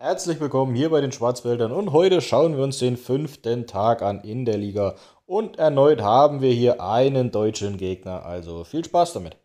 Herzlich willkommen hier bei den Schwarzwäldern und heute schauen wir uns den fünften Tag an in der Liga. Und erneut haben wir hier einen deutschen Gegner, also viel Spaß damit.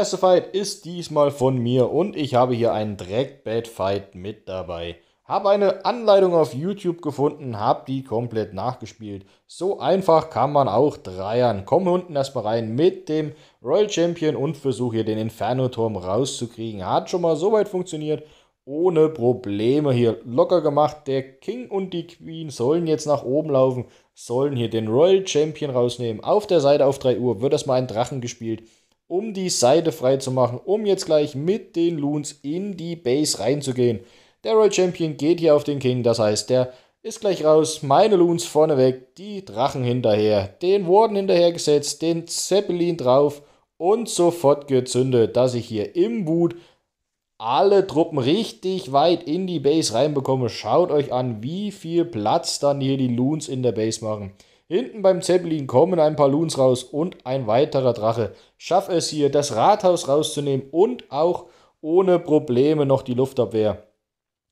erste Fight ist diesmal von mir und ich habe hier einen Dreckbett-Fight mit dabei. Habe eine Anleitung auf YouTube gefunden, habe die komplett nachgespielt. So einfach kann man auch dreiern. Komm unten erstmal rein mit dem Royal Champion und versuche hier den Inferno-Turm rauszukriegen. Hat schon mal so weit funktioniert ohne Probleme hier locker gemacht. Der King und die Queen sollen jetzt nach oben laufen, sollen hier den Royal Champion rausnehmen. Auf der Seite auf 3 Uhr wird erstmal ein Drachen gespielt um die Seite frei zu machen, um jetzt gleich mit den Loons in die Base reinzugehen. Der Royal Champion geht hier auf den King, das heißt, der ist gleich raus. Meine Loons vorneweg, die Drachen hinterher, den Warden hinterhergesetzt, den Zeppelin drauf und sofort gezündet, dass ich hier im Boot alle Truppen richtig weit in die Base reinbekomme. Schaut euch an, wie viel Platz dann hier die Loons in der Base machen. Hinten beim Zeppelin kommen ein paar Loons raus und ein weiterer Drache. Schaff es hier, das Rathaus rauszunehmen und auch ohne Probleme noch die Luftabwehr.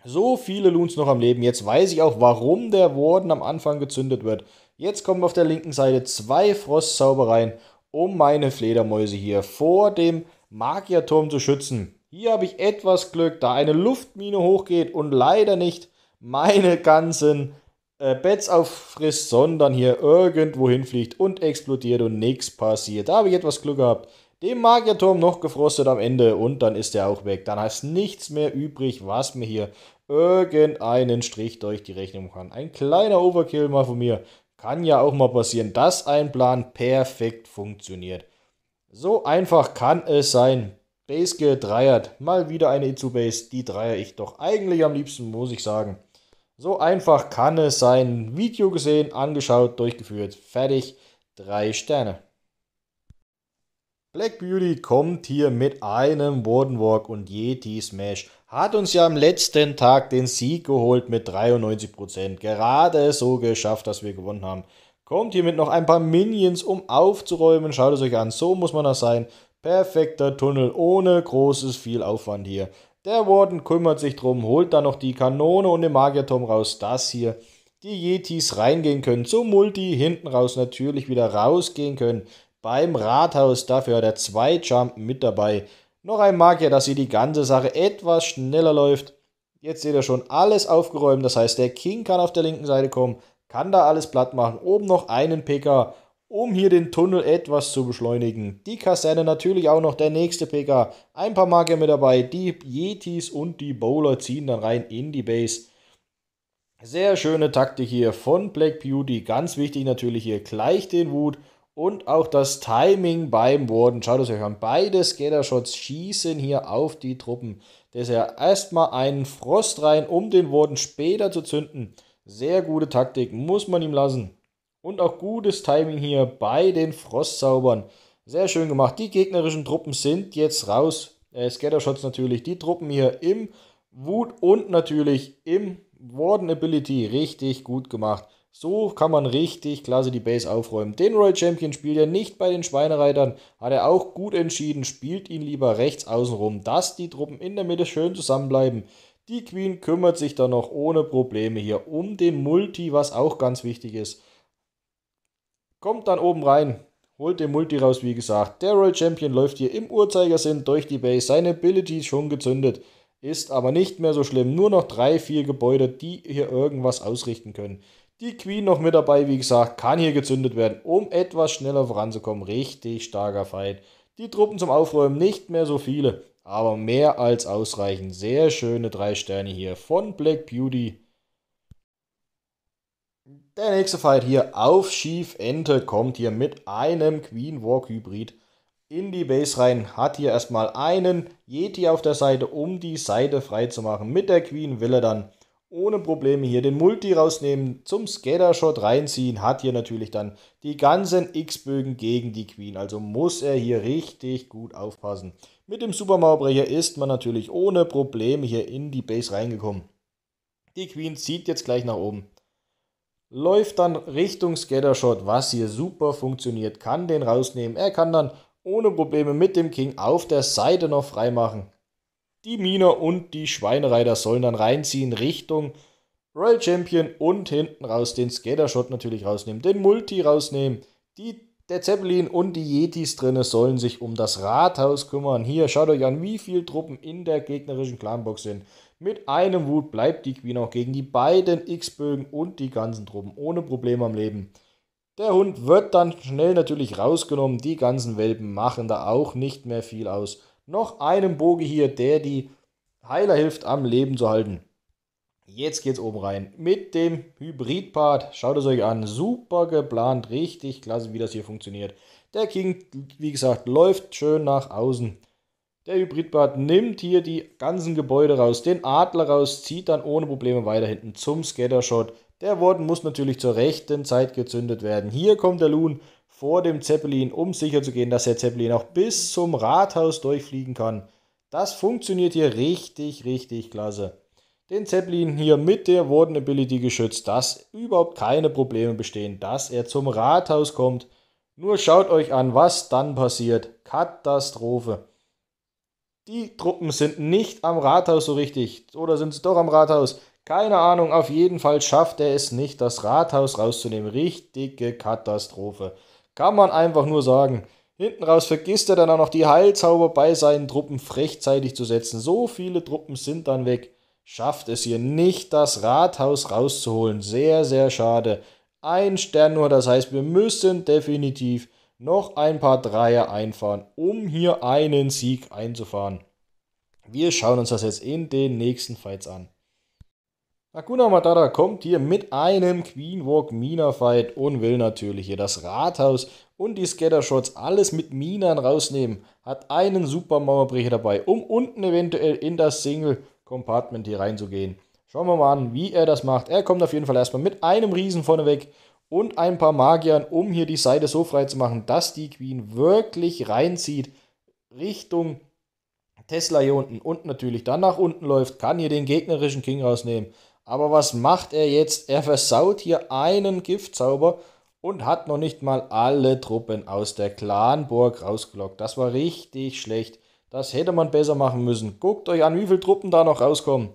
So viele Loons noch am Leben. Jetzt weiß ich auch, warum der Warden am Anfang gezündet wird. Jetzt kommen auf der linken Seite zwei Frostzaubereien, um meine Fledermäuse hier vor dem Magierturm zu schützen. Hier habe ich etwas Glück, da eine Luftmine hochgeht und leider nicht meine ganzen äh, Bets auffrisst, sondern hier irgendwo hinfliegt und explodiert und nichts passiert. Da habe ich etwas Glück gehabt. Den Magierturm noch gefrostet am Ende und dann ist er auch weg. Dann heißt nichts mehr übrig, was mir hier irgendeinen Strich durch die Rechnung kann. Ein kleiner Overkill mal von mir. Kann ja auch mal passieren, dass ein Plan perfekt funktioniert. So einfach kann es sein. Base gedreiert. Mal wieder eine Itzu-Base. Die dreier ich doch eigentlich am liebsten, muss ich sagen. So einfach kann es sein. Video gesehen, angeschaut, durchgeführt. Fertig. Drei Sterne. Black Beauty kommt hier mit einem Wardenwalk und Yeti Smash. Hat uns ja am letzten Tag den Sieg geholt mit 93%. Gerade so geschafft, dass wir gewonnen haben. Kommt hier mit noch ein paar Minions, um aufzuräumen. Schaut es euch an. So muss man das sein. Perfekter Tunnel ohne großes viel Aufwand hier. Der Warden kümmert sich drum, holt dann noch die Kanone und den Magierturm raus, dass hier die Yetis reingehen können, zum Multi hinten raus natürlich wieder rausgehen können. Beim Rathaus, dafür hat er zwei Jumpen mit dabei. Noch ein Magier, dass hier die ganze Sache etwas schneller läuft. Jetzt seht ihr schon alles aufgeräumt, das heißt der King kann auf der linken Seite kommen, kann da alles platt machen. Oben noch einen Picker um hier den Tunnel etwas zu beschleunigen. Die Kaserne natürlich auch noch der nächste PK. Ein paar Magier mit dabei. Die Yetis und die Bowler ziehen dann rein in die Base. Sehr schöne Taktik hier von Black Beauty. Ganz wichtig natürlich hier gleich den Wut und auch das Timing beim Warden. Schaut es euch an. Beide Skater-Shots schießen hier auf die Truppen. Deshalb erstmal einen Frost rein, um den Warden später zu zünden. Sehr gute Taktik, muss man ihm lassen. Und auch gutes Timing hier bei den Frostzaubern. Sehr schön gemacht. Die gegnerischen Truppen sind jetzt raus. Äh, Scattershots natürlich. Die Truppen hier im Wut und natürlich im Warden Ability. Richtig gut gemacht. So kann man richtig klasse die Base aufräumen. Den Royal Champion spielt er nicht bei den Schweinereitern, hat er auch gut entschieden, spielt ihn lieber rechts außen rum, dass die Truppen in der Mitte schön zusammenbleiben. Die Queen kümmert sich dann noch ohne Probleme hier um den Multi, was auch ganz wichtig ist. Kommt dann oben rein, holt den Multi raus, wie gesagt. Der Royal Champion läuft hier im Uhrzeigersinn durch die Base, seine Ability ist schon gezündet, ist aber nicht mehr so schlimm. Nur noch drei, vier Gebäude, die hier irgendwas ausrichten können. Die Queen noch mit dabei, wie gesagt, kann hier gezündet werden, um etwas schneller voranzukommen. Richtig starker Fight. Die Truppen zum Aufräumen nicht mehr so viele, aber mehr als ausreichend. Sehr schöne drei Sterne hier von Black Beauty. Der nächste Fight hier auf Schief Ente kommt hier mit einem Queen Walk Hybrid in die Base rein. Hat hier erstmal einen Yeti auf der Seite, um die Seite freizumachen. Mit der Queen will er dann ohne Probleme hier den Multi rausnehmen, zum Skater-Shot reinziehen, hat hier natürlich dann die ganzen X-Bögen gegen die Queen. Also muss er hier richtig gut aufpassen. Mit dem Supermauerbrecher ist man natürlich ohne Probleme hier in die Base reingekommen. Die Queen zieht jetzt gleich nach oben läuft dann Richtung Scattershot, was hier super funktioniert, kann den rausnehmen. Er kann dann ohne Probleme mit dem King auf der Seite noch freimachen. Die Miner und die Schweinereiter sollen dann reinziehen Richtung Royal Champion und hinten raus den Scattershot natürlich rausnehmen, den Multi rausnehmen. Die, der Zeppelin und die Yetis drinne sollen sich um das Rathaus kümmern. Hier, schaut euch an, wie viele Truppen in der gegnerischen Clanbox sind. Mit einem Wut bleibt die Queen auch gegen die beiden X-Bögen und die ganzen Truppen ohne Probleme am Leben. Der Hund wird dann schnell natürlich rausgenommen, die ganzen Welpen machen da auch nicht mehr viel aus. Noch einen Boge hier, der die Heiler hilft, am Leben zu halten. Jetzt geht's oben rein mit dem Hybrid-Part. Schaut es euch an. Super geplant, richtig klasse, wie das hier funktioniert. Der King, wie gesagt, läuft schön nach außen. Der Hybridbart nimmt hier die ganzen Gebäude raus, den Adler raus, zieht dann ohne Probleme weiter hinten zum Scattershot. Der Warden muss natürlich zur rechten Zeit gezündet werden. Hier kommt der Loon vor dem Zeppelin, um sicherzugehen, dass der Zeppelin auch bis zum Rathaus durchfliegen kann. Das funktioniert hier richtig, richtig klasse. Den Zeppelin hier mit der Warden Ability geschützt, dass überhaupt keine Probleme bestehen, dass er zum Rathaus kommt. Nur schaut euch an, was dann passiert. Katastrophe. Die Truppen sind nicht am Rathaus so richtig. Oder sind sie doch am Rathaus? Keine Ahnung, auf jeden Fall schafft er es nicht, das Rathaus rauszunehmen. Richtige Katastrophe. Kann man einfach nur sagen. Hinten raus vergisst er dann auch noch die Heilzauber bei seinen Truppen frechzeitig zu setzen. So viele Truppen sind dann weg. Schafft es hier nicht, das Rathaus rauszuholen. Sehr, sehr schade. Ein Stern nur, das heißt, wir müssen definitiv noch ein paar Dreier einfahren, um hier einen Sieg einzufahren. Wir schauen uns das jetzt in den nächsten Fights an. Hakuna Matata kommt hier mit einem Queen Walk Mina Fight und will natürlich hier das Rathaus und die Scattershots alles mit Minern rausnehmen. Hat einen super Mauerbrecher dabei, um unten eventuell in das Single Compartment hier reinzugehen. Schauen wir mal an, wie er das macht. Er kommt auf jeden Fall erstmal mit einem Riesen vorneweg und ein paar Magiern, um hier die Seite so frei zu machen, dass die Queen wirklich reinzieht Richtung Tesla hier unten und natürlich dann nach unten läuft, kann hier den gegnerischen King rausnehmen. Aber was macht er jetzt? Er versaut hier einen Giftzauber und hat noch nicht mal alle Truppen aus der Clanburg rausgelockt. Das war richtig schlecht. Das hätte man besser machen müssen. Guckt euch an, wie viele Truppen da noch rauskommen.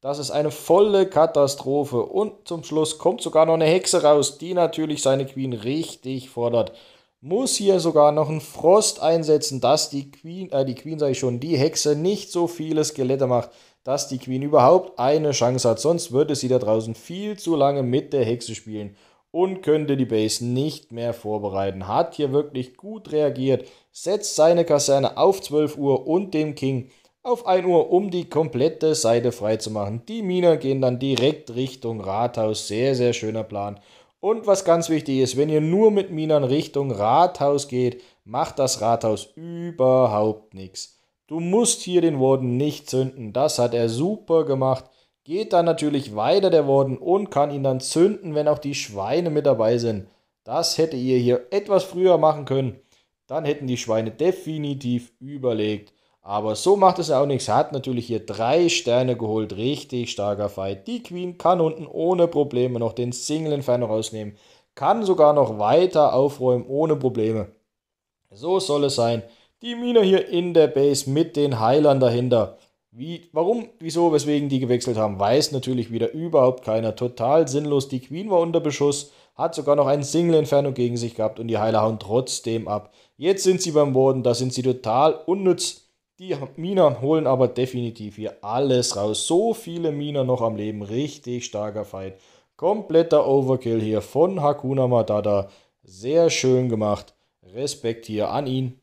Das ist eine volle Katastrophe. Und zum Schluss kommt sogar noch eine Hexe raus, die natürlich seine Queen richtig fordert. Muss hier sogar noch einen Frost einsetzen, dass die Queen, äh, die Queen sage ich schon, die Hexe nicht so viele Skelette macht, dass die Queen überhaupt eine Chance hat. Sonst würde sie da draußen viel zu lange mit der Hexe spielen und könnte die Base nicht mehr vorbereiten. Hat hier wirklich gut reagiert, setzt seine Kaserne auf 12 Uhr und dem King auf 1 Uhr, um die komplette Seite freizumachen. Die Minen gehen dann direkt Richtung Rathaus. Sehr, sehr schöner Plan. Und was ganz wichtig ist, wenn ihr nur mit Minern Richtung Rathaus geht, macht das Rathaus überhaupt nichts. Du musst hier den Worden nicht zünden. Das hat er super gemacht. Geht dann natürlich weiter der Worden und kann ihn dann zünden, wenn auch die Schweine mit dabei sind. Das hätte ihr hier etwas früher machen können. Dann hätten die Schweine definitiv überlegt. Aber so macht es auch nichts. Hat natürlich hier drei Sterne geholt. Richtig starker Fight. Die Queen kann unten ohne Probleme noch den Single Inferno rausnehmen. Kann sogar noch weiter aufräumen ohne Probleme. So soll es sein. Die Mine hier in der Base mit den Heilern dahinter. Wie, warum, wieso, weswegen die gewechselt haben, weiß natürlich wieder überhaupt keiner. Total sinnlos. Die Queen war unter Beschuss, hat sogar noch einen Single Inferno gegen sich gehabt und die Heiler hauen trotzdem ab. Jetzt sind sie beim Boden, da sind sie total unnütz. Die Miner holen aber definitiv hier alles raus. So viele Miner noch am Leben. Richtig starker Fight. Kompletter Overkill hier von Hakuna Matata. Sehr schön gemacht. Respekt hier an ihn.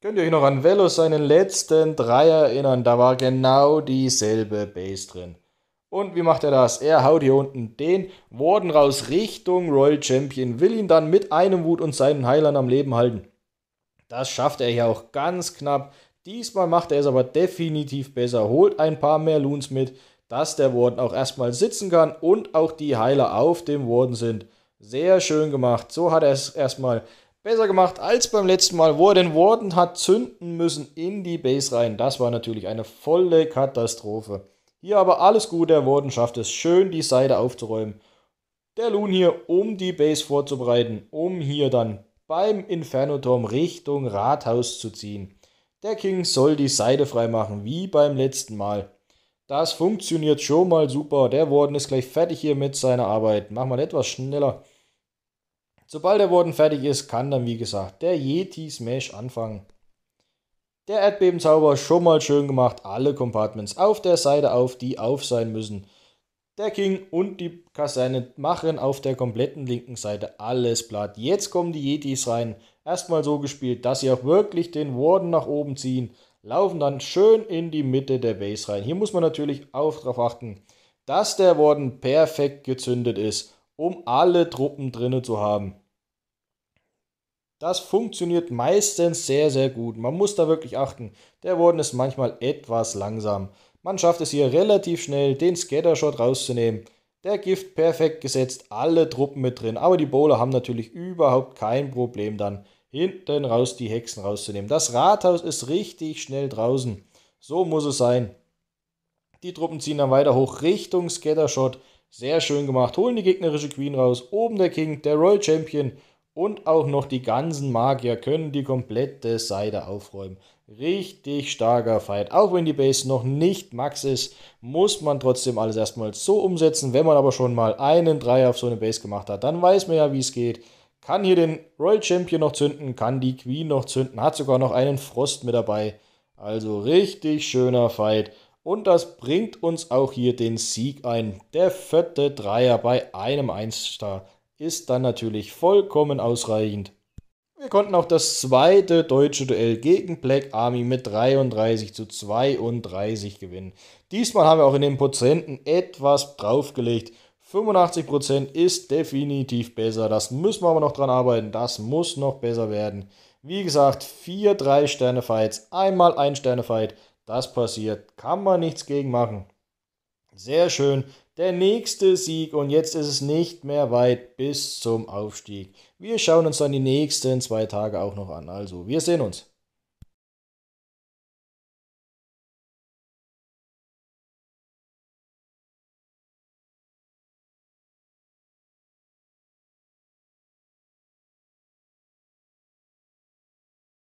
Könnt ihr euch noch an Velo seinen letzten Dreier erinnern? Da war genau dieselbe Base drin. Und wie macht er das? Er haut hier unten den Warden raus Richtung Royal Champion, will ihn dann mit einem Wut und seinen Heilern am Leben halten. Das schafft er hier auch ganz knapp. Diesmal macht er es aber definitiv besser, holt ein paar mehr Loons mit, dass der Warden auch erstmal sitzen kann und auch die Heiler auf dem Warden sind. Sehr schön gemacht. So hat er es erstmal besser gemacht als beim letzten Mal, wo er den Warden hat zünden müssen in die Base rein. Das war natürlich eine volle Katastrophe. Hier aber alles gut, der Warden schafft es schön, die Seite aufzuräumen. Der Loon hier, um die Base vorzubereiten, um hier dann beim Inferno-Turm Richtung Rathaus zu ziehen. Der King soll die Seite freimachen, wie beim letzten Mal. Das funktioniert schon mal super. Der Warden ist gleich fertig hier mit seiner Arbeit. Mach mal etwas schneller. Sobald der Warden fertig ist, kann dann, wie gesagt, der Yeti Smash anfangen. Der Erdbebenzauber schon mal schön gemacht. Alle Compartments auf der Seite auf, die auf sein müssen. Der King und die Kaserne machen auf der kompletten linken Seite alles platt. Jetzt kommen die Yetis rein. Erstmal so gespielt, dass sie auch wirklich den Warden nach oben ziehen. Laufen dann schön in die Mitte der Base rein. Hier muss man natürlich auch darauf achten, dass der Warden perfekt gezündet ist, um alle Truppen drinnen zu haben. Das funktioniert meistens sehr, sehr gut. Man muss da wirklich achten. Der Warden ist manchmal etwas langsam. Man schafft es hier relativ schnell, den Scattershot rauszunehmen. Der Gift perfekt gesetzt, alle Truppen mit drin. Aber die Bowler haben natürlich überhaupt kein Problem dann hinten raus die Hexen rauszunehmen. Das Rathaus ist richtig schnell draußen. So muss es sein. Die Truppen ziehen dann weiter hoch Richtung Scattershot. Sehr schön gemacht. Holen die gegnerische Queen raus. Oben der King, der Royal Champion und auch noch die ganzen Magier können die komplette Seite aufräumen. Richtig starker Fight. Auch wenn die Base noch nicht Max ist, muss man trotzdem alles erstmal so umsetzen. Wenn man aber schon mal einen Dreier auf so eine Base gemacht hat, dann weiß man ja, wie es geht. Kann hier den Royal Champion noch zünden, kann die Queen noch zünden, hat sogar noch einen Frost mit dabei. Also richtig schöner Fight. Und das bringt uns auch hier den Sieg ein. Der vierte Dreier bei einem 1-Star ist dann natürlich vollkommen ausreichend. Wir konnten auch das zweite deutsche Duell gegen Black Army mit 33 zu 32 gewinnen. Diesmal haben wir auch in den Prozenten etwas draufgelegt. 85% ist definitiv besser. Das müssen wir aber noch dran arbeiten. Das muss noch besser werden. Wie gesagt, 4 3-Sterne-Fights, einmal 1 Sterne-Fight. Das passiert, kann man nichts gegen machen. Sehr schön. Der nächste Sieg und jetzt ist es nicht mehr weit bis zum Aufstieg. Wir schauen uns dann die nächsten zwei Tage auch noch an. Also, wir sehen uns.